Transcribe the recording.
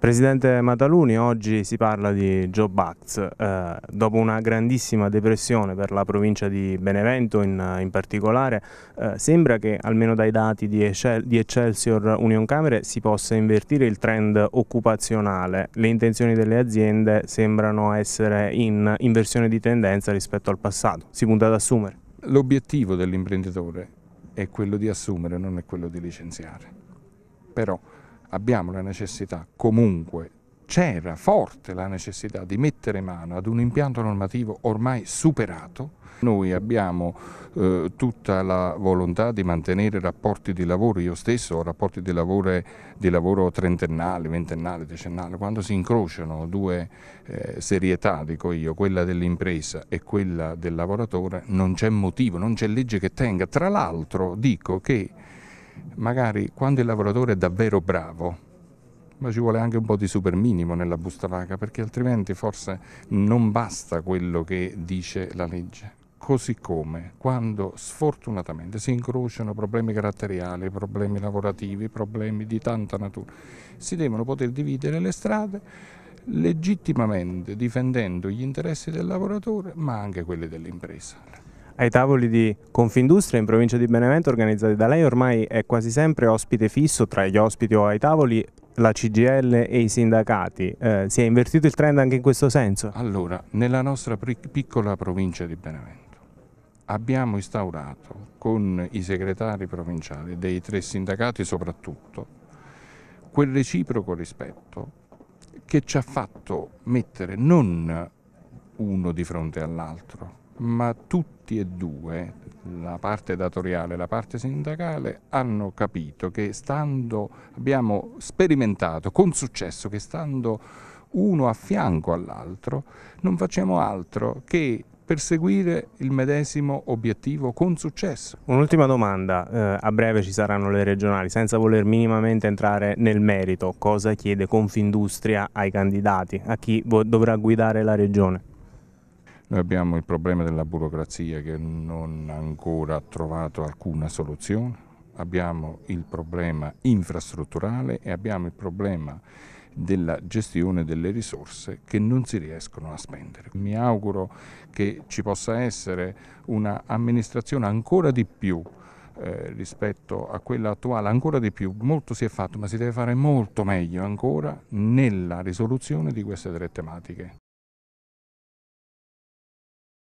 Presidente Mataluni, oggi si parla di Job Act. Eh, dopo una grandissima depressione per la provincia di Benevento in, in particolare, eh, sembra che almeno dai dati di, Excel, di Excelsior Union Camere si possa invertire il trend occupazionale. Le intenzioni delle aziende sembrano essere in inversione di tendenza rispetto al passato. Si punta ad assumere. L'obiettivo dell'imprenditore è quello di assumere, non è quello di licenziare. Però abbiamo la necessità comunque c'era forte la necessità di mettere mano ad un impianto normativo ormai superato. Noi abbiamo eh, tutta la volontà di mantenere rapporti di lavoro, io stesso ho rapporti di lavoro, di lavoro trentennali, ventennali, decennali, quando si incrociano due eh, serietà, dico io, quella dell'impresa e quella del lavoratore, non c'è motivo, non c'è legge che tenga. Tra l'altro dico che magari quando il lavoratore è davvero bravo, ma ci vuole anche un po' di super minimo nella busta paga, perché altrimenti forse non basta quello che dice la legge. Così come quando sfortunatamente si incrociano problemi caratteriali, problemi lavorativi, problemi di tanta natura, si devono poter dividere le strade legittimamente difendendo gli interessi del lavoratore ma anche quelli dell'impresa ai tavoli di Confindustria in provincia di Benevento organizzati da lei ormai è quasi sempre ospite fisso tra gli ospiti o ai tavoli la CGL e i sindacati. Eh, si è invertito il trend anche in questo senso? Allora, nella nostra piccola provincia di Benevento abbiamo instaurato con i segretari provinciali dei tre sindacati soprattutto quel reciproco rispetto che ci ha fatto mettere non uno di fronte all'altro, ma tutti e due, la parte datoriale e la parte sindacale, hanno capito che stando, abbiamo sperimentato con successo che stando uno a fianco all'altro non facciamo altro che perseguire il medesimo obiettivo con successo. Un'ultima domanda, eh, a breve ci saranno le regionali, senza voler minimamente entrare nel merito, cosa chiede Confindustria ai candidati, a chi dovrà guidare la regione? Noi abbiamo il problema della burocrazia che non ha ancora trovato alcuna soluzione, abbiamo il problema infrastrutturale e abbiamo il problema della gestione delle risorse che non si riescono a spendere. Mi auguro che ci possa essere un'amministrazione ancora di più eh, rispetto a quella attuale, ancora di più, molto si è fatto, ma si deve fare molto meglio ancora nella risoluzione di queste tre tematiche.